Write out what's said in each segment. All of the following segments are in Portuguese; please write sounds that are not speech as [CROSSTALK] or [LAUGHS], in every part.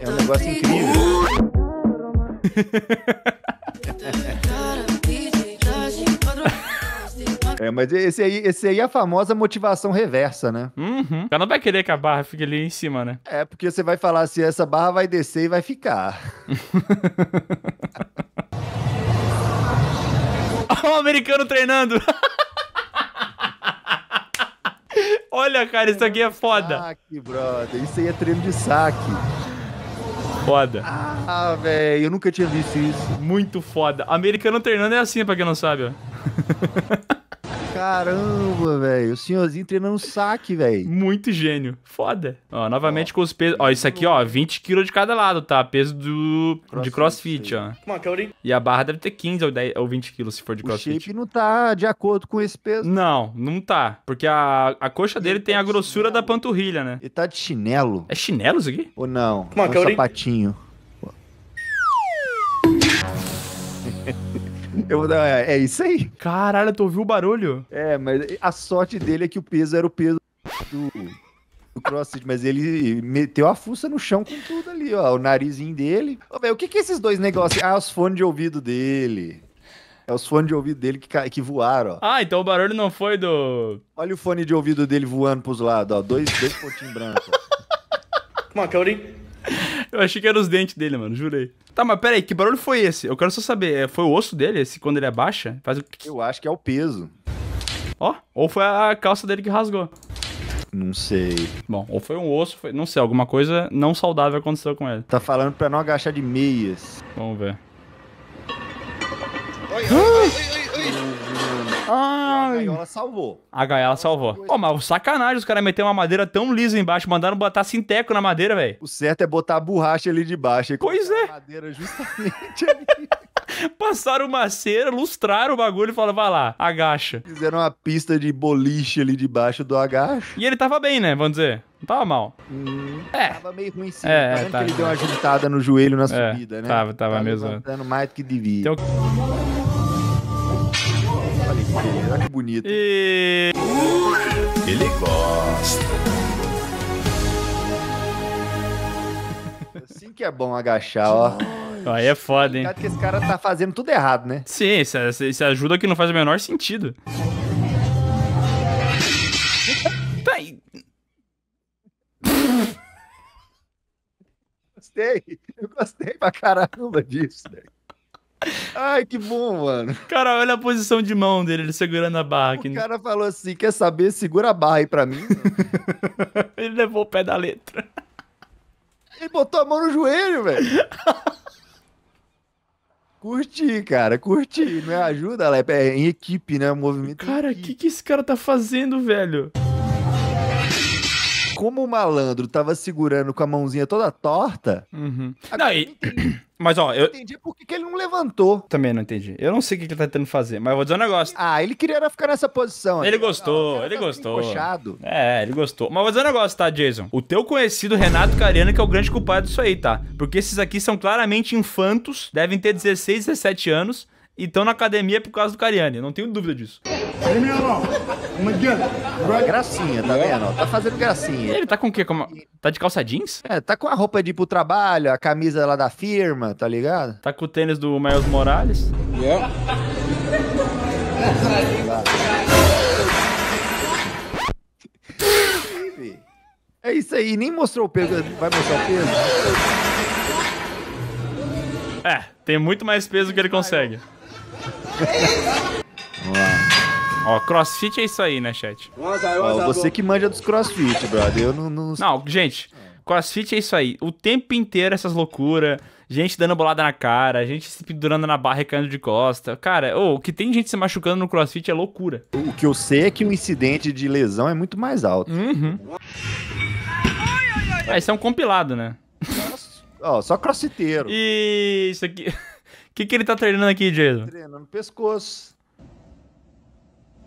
É um negócio incrível. [LAUGHS] É, mas esse aí, esse aí é a famosa motivação reversa, né? Uhum. Ela não vai querer que a barra fique ali em cima, né? É, porque você vai falar assim, essa barra vai descer e vai ficar. Olha [LAUGHS] o americano treinando! [LAUGHS] Olha, cara, isso aqui é foda. Saque, brother. Isso aí é treino de saque foda. Ah, velho, eu nunca tinha visto isso. Muito foda. Americano treinando é assim, pra quem não sabe, ó. [LAUGHS] Caramba, velho. O senhorzinho treinando saque, velho. Muito gênio. Foda. Ó, novamente ó, com os pesos. Ó, isso aqui, ó, 20 kg de cada lado, tá? Peso do. Crossfit, de crossfit, ó. É é e a barra deve ter 15 ou, 10, ou 20 kg se for de crossfit. O shape não tá de acordo com esse peso. Não, não tá. Porque a, a coxa dele tá tem a grossura da panturrilha, né? Ele tá de chinelo. É chinelo isso aqui? Ou não? Mano, é um é sapatinho. Eu vou dar, é, isso aí. Caralho, tu ouviu o barulho? É, mas a sorte dele é que o peso era o peso do, do crossfit, mas ele meteu a fuça no chão com tudo ali, ó. O narizinho dele. Ô, véio, o que que é esses dois negócios? Ah, é os fones de ouvido dele. É os fones de ouvido dele que, que voaram, ó. Ah, então o barulho não foi do. Olha o fone de ouvido dele voando pros lados, ó. Dois, dois pontinhos brancos. Come on, Cody. Eu achei que era os dentes dele, mano, jurei. Tá, mas peraí, que barulho foi esse? Eu quero só saber, é, foi o osso dele, esse quando ele abaixa? Faz o... Eu acho que é o peso. Ó, ou foi a calça dele que rasgou. Não sei. Bom, ou foi um osso, foi... não sei, alguma coisa não saudável aconteceu com ele. Tá falando pra não agachar de meias. Vamos ver. Ai. A gaiola salvou. A gaiola salvou. Pô, mas sacanagem, os caras meteram uma madeira tão lisa embaixo, mandaram botar sinteco na madeira, velho. O certo é botar a borracha ali de baixo. Pois é. A madeira justamente ali. [LAUGHS] Passaram uma cera, lustraram o bagulho e falaram, vai lá, agacha. Fizeram uma pista de boliche ali debaixo do agacho. E ele tava bem, né, vamos dizer. Não tava mal. Hum, é. Tava meio ruim sim. É, tá, ele deu uma juntada no joelho na é, subida, né? Tava, tava, tava mesmo. Tava mais do que devia. Então... Olha que bonito. E... Ele gosta. Assim que é bom agachar, ó. Aí é foda, hein? que esse cara tá fazendo tudo errado, né? Sim, isso, é, é ajuda que não faz o menor sentido. Tá aí. Gostei. Eu gostei pra caramba disso, né? Ai, que bom, mano. Cara, olha a posição de mão dele, ele segurando a barra. O aqui. cara falou assim: quer saber? Segura a barra aí pra mim. [LAUGHS] ele levou o pé da letra. Ele botou a mão no joelho, velho. curti, cara, curti. Me ajuda, Lepe. É em equipe, né? O movimento. Cara, o que, que esse cara tá fazendo, velho? como o malandro tava segurando com a mãozinha toda torta. Uhum. Não, e... [CLEARS THROAT] Mas ó, eu. Entendi por que, ele não levantou. Também não entendi. Eu não sei o que, ele tá tentando fazer, mas eu vou dizer um negócio. Ah, ele queria ficar nessa posição. Ele, ah, gostou, ele tá gostou. Encoxado. É, ele gostou. Mas eu vou dizer um negócio, tá, Jason? O teu conhecido Renato Cariano que é o grande culpado disso aí, tá? Porque esses aqui são claramente infantos, devem ter 16, 17 anos e estão na academia por causa do Cariani. Não tenho dúvida disso meu Uma gracinha, tá vendo? Tá fazendo gracinha. Ele tá com o quê? Tá de calça jeans? É, tá com a roupa de ir pro trabalho, a camisa lá da firma, tá ligado? Tá com o tênis do Miles Morales. Yeah. É isso aí, nem mostrou o peso. Vai mostrar o peso? É, tem muito mais peso que ele consegue. Vamos lá. Ó, crossfit é isso aí, né, chat? Ó, você que manja dos crossfit, brother. Eu não. Não, não gente. Crossfit é isso aí. O tempo inteiro essas loucuras, gente dando bolada na cara, gente se pendurando na barra e caindo de costa. Cara, o que tem gente se machucando no crossfit é loucura. O que eu sei é que o incidente de lesão é muito mais alto. Uhum. Ah, isso é um compilado, né? Ó, oh, só CrossFitero. E isso aqui. [LAUGHS] O que, que ele tá treinando aqui, Jason? Treinando pescoço.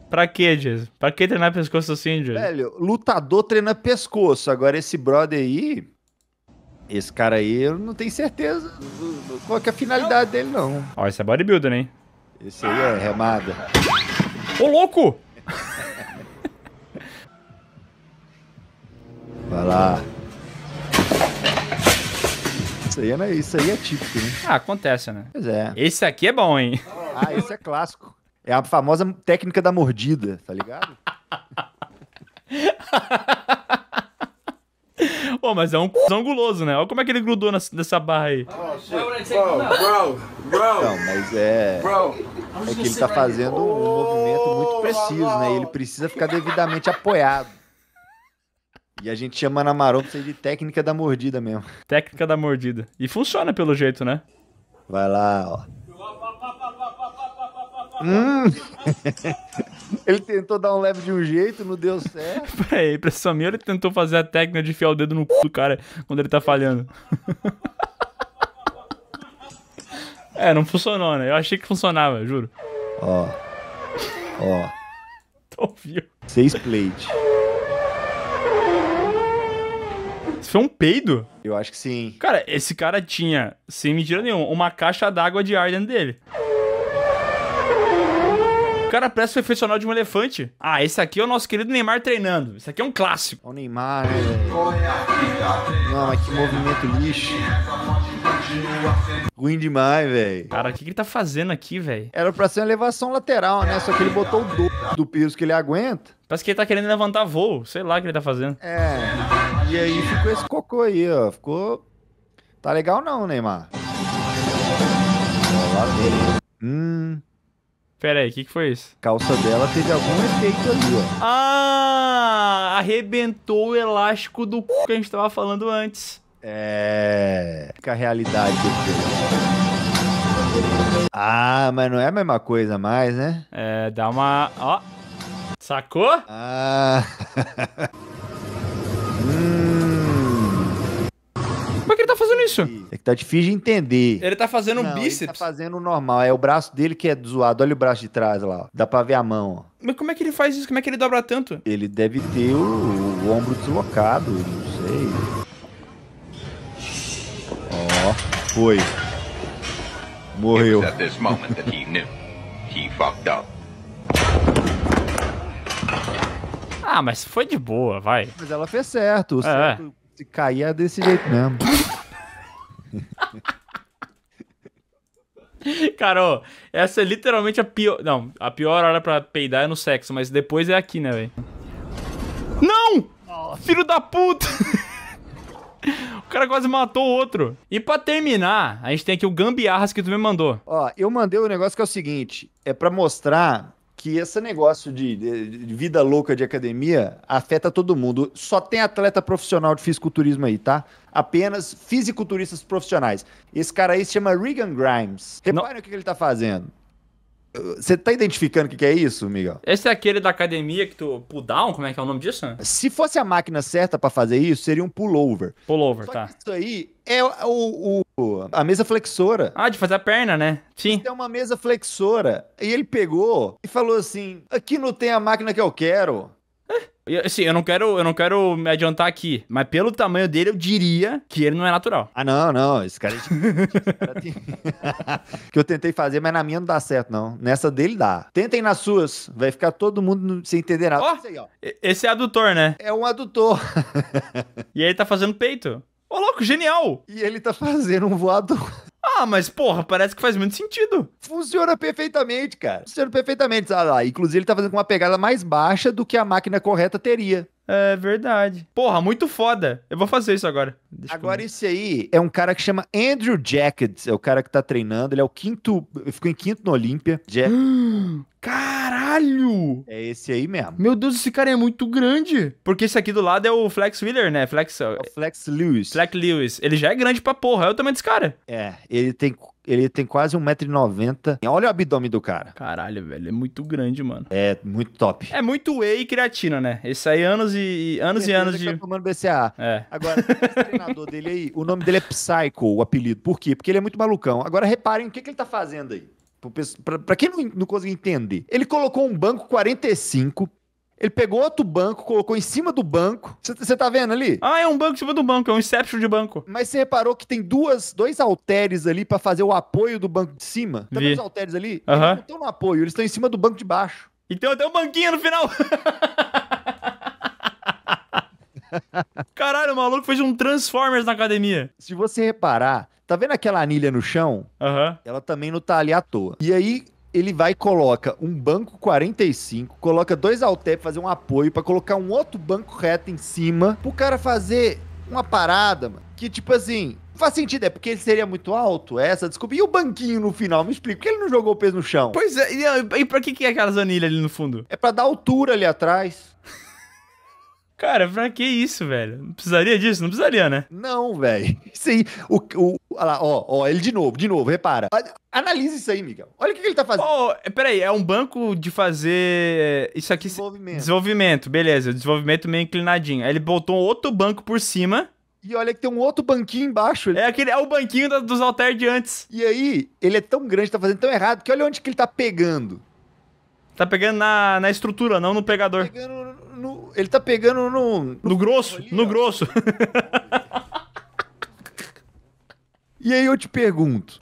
Pra quê, Jesus? Pra que treinar pescoço assim, Jesus? Velho, lutador treina pescoço. Agora esse brother aí. Esse cara aí, eu não tenho certeza qual é a finalidade dele, não. Ó, esse é bodybuilder, hein? Esse aí é remada. Ô, louco! [LAUGHS] Vai lá. Isso aí, é, né, isso aí é típico, né? Ah, acontece, né? Pois é. Esse aqui é bom, hein? Ah, esse é clássico. É a famosa técnica da mordida, tá ligado? [LAUGHS] Pô, mas é um cuzão guloso, né? Olha como é que ele grudou nessa, nessa barra aí. Oh, Bro, bro, bro. Não, mas é. Bro. É que ele tá fazendo um movimento muito preciso, né? E ele precisa ficar devidamente apoiado. E a gente chama na maromba de técnica da mordida mesmo. Técnica da mordida. E funciona pelo jeito, né? Vai lá, ó. Hum. ele tentou dar um leve de um jeito, não deu certo. [LAUGHS] Peraí, impressão minha, ele tentou fazer a técnica de enfiar o dedo no cu do cara quando ele tá falhando. [LAUGHS] é, não funcionou, né? Eu achei que funcionava, juro. Ó. Ó. [LAUGHS] Tô ouvindo. Seis plate. Isso foi um peido? Eu acho que sim. Cara, esse cara tinha, sem mentira nenhuma, uma caixa d'água de ar dele. O cara parece profissional de um elefante. Ah, esse aqui é o nosso querido Neymar treinando. Isso aqui é um clássico. Olha é o Neymar, né, velho? Não, mas que movimento lixo. Ruim demais, velho. Cara, o que, que ele tá fazendo aqui, velho? Era pra ser uma elevação lateral, né? Só que ele botou o dobro do peso que ele aguenta. Parece que ele tá querendo levantar voo. Sei lá o que ele tá fazendo. É. E aí ficou esse cocô aí, ó. Ficou. Tá legal não, Neymar. Hum. Pera aí, o que, que foi isso? Calça dela teve algum efeito ali, ó. Ah, arrebentou o elástico do c... que a gente tava falando antes. É. Fica a realidade aqui. Ah, mas não é a mesma coisa mais, né? É, dá uma. Ó. Sacou? Ah. [LAUGHS] hum fazendo isso. É que tá difícil de entender. Ele tá fazendo não, um bíceps. Ele tá fazendo normal. É o braço dele que é zoado. Olha o braço de trás lá. Ó. Dá pra ver a mão, ó. Mas como é que ele faz isso? Como é que ele dobra tanto? Ele deve ter o, o ombro deslocado, não sei. Ó, foi. Morreu. Ah, mas foi de boa, vai. Mas ela fez certo. O é. certo se cair é desse jeito mesmo. [LAUGHS] Carol, essa é literalmente a pior. Não, a pior hora pra peidar é no sexo, mas depois é aqui, né, velho? Não! Nossa. Filho da puta! [LAUGHS] o cara quase matou o outro. E pra terminar, a gente tem aqui o gambiarras que tu me mandou. Ó, eu mandei o um negócio que é o seguinte: é pra mostrar que esse negócio de, de, de, vida louca de academia afeta todo mundo. Só tem atleta profissional de fisiculturismo aí, tá? Apenas fisiculturistas profissionais. Esse cara aí se chama Regan Grimes. Reparem Não. o que ele tá fazendo. Você tá identificando o que, que, é isso, Miguel? Esse é aquele da academia que tu. Pull down? Como é que é o nome disso? Né? Se fosse a máquina certa para fazer isso, seria um pullover. Pullover, Só tá. isso aí é o, o, a mesa flexora. Ah, de fazer a perna, né? Sim. Isso é uma mesa flexora. E ele pegou e falou assim: aqui não tem a máquina que eu quero sim assim, eu não quero, eu não quero me adiantar aqui, mas pelo tamanho dele, eu diria que ele não é natural. Ah, não, não. Esse cara. é cara [LAUGHS] que eu tentei fazer, mas na minha não dá certo, não. Nessa dele dá. Tentem nas suas. Vai ficar todo mundo sem entender nada. Oh, aí, ó. Esse é adutor, né? É um adutor. [LAUGHS] e ele tá fazendo peito. Ô, oh, louco, genial! E ele tá fazendo um voador. Ah, mas porra, parece que faz muito sentido. Funciona perfeitamente, cara. Funciona perfeitamente. Ah, lá. Inclusive, ele tá fazendo com uma pegada mais baixa do que a máquina correta teria. É verdade. Porra, muito foda. Eu vou fazer isso agora. Deixa agora, esse aí é um cara que chama Andrew Jackets. É o cara que tá treinando. Ele é o quinto. Ficou em quinto no Olímpia. Jack... [GASPS] cara! Caralho! É esse aí mesmo. Meu Deus, esse cara é muito grande. Porque esse aqui do lado é o Flex Wheeler, né? Flex... É o é, Flex Lewis. Flex Lewis. Ele já é grande pra porra. É o tamanho desse cara. É, ele tem ele tem quase 1,90m. Olha o abdômen do cara. Caralho, velho. É muito grande, mano. É muito top. É muito whey e creatina, né? Esse aí é anos e anos e anos tá de. Tá tomando BCA. É. Agora, esse treinador dele aí, o nome dele é Psycho, o apelido. Por quê? Porque ele é muito malucão. Agora reparem o que, que ele tá fazendo aí. Para quem não, não consegue entender, ele colocou um banco 45 ele pegou outro banco, colocou em cima do banco. Você tá vendo ali? Ah, é um banco em cima do banco, é um inception de banco. Mas você reparou que tem duas, dois halteres ali para fazer o apoio do banco de cima? Tá vendo os halteres ali? Uhum. Eles não estão no apoio, eles estão em cima do banco de baixo. Então tem um banquinho no final. [LAUGHS] Caralho, o maluco fez um Transformers na academia. Se você reparar, Tá vendo aquela anilha no chão? Uhum. Ela também não tá ali à toa. E aí, ele vai e coloca um banco 45, coloca dois halter fazer um apoio para colocar um outro banco reto em cima, pro cara fazer uma parada, mano, que tipo assim, faz sentido, é porque ele seria muito alto, é essa, desculpa. E o banquinho no final, me explica, por que ele não jogou o peso no chão? Pois é, e, e pra que que é aquelas anilhas ali no fundo? É para dar altura ali atrás. [LAUGHS] Cara, pra que isso, velho? Não precisaria disso? Não precisaria, né? Não, velho. [LAUGHS] Isso aí. O, o, olha lá, ó, ó, ele de novo, de novo, repara. Analisa isso aí, Miguel. Olha o que, que ele tá fazendo. Oh, peraí, é um banco de fazer. É, isso aqui. Desenvolvimento. Desenvolvimento, beleza. Desenvolvimento meio inclinadinho. Aí ele botou outro banco por cima. E olha que tem um outro banquinho embaixo. Ele... É aquele, é o banquinho da, dos altares de antes. E aí, ele é tão grande, tá fazendo tão errado, que olha onde que ele tá pegando. Tá pegando na, na estrutura, não no pegador. Tá pegando no. Ele tá pegando no. No, no grosso, ali, no grosso. e aí eu te pergunto.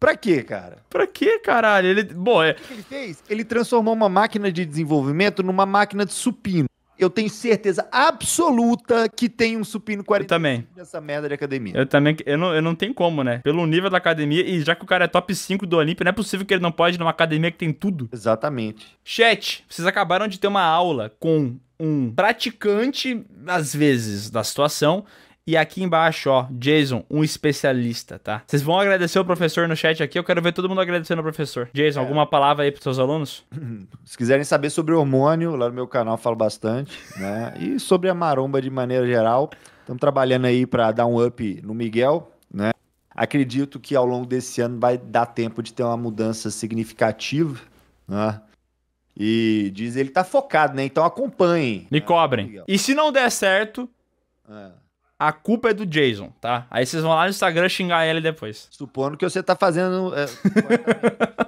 Pra quê, cara? Pra quê, caralho? Ele, bom, é... O que ele fez? Ele transformou uma máquina de desenvolvimento numa máquina de supino eu tenho certeza absoluta que tem um supino 40 eu também. nessa merda de academia. Eu também, eu não, eu não tenho como, né? Pelo nível da academia, e já que o cara é top 5 do Olímpio, não é possível que ele não pode ir numa academia que tem tudo. Exatamente. Chat, vocês acabaram de ter uma aula com um praticante, às vezes, da situação, e aqui embaixo, ó, Jason, um especialista, tá? Vocês vão agradecer o professor no chat aqui. Eu quero ver todo mundo agradecendo o professor. Jason, é. alguma palavra aí pros seus alunos? [CLEARS THROAT] Se quiserem saber sobre hormônio, lá no meu canal eu falo bastante, né? E sobre a maromba de maneira geral. Estamos trabalhando aí para dar um up no Miguel, né? Acredito que ao longo desse ano vai dar tempo de ter uma mudança significativa, né? E diz ele tá focado, né? Então acompanhem. Me né? cobrem. E se não der certo, é a culpa é do Jason, tá? Aí vocês vão lá no Instagram xingar ele depois. Supondo que você tá fazendo. É... [LAUGHS]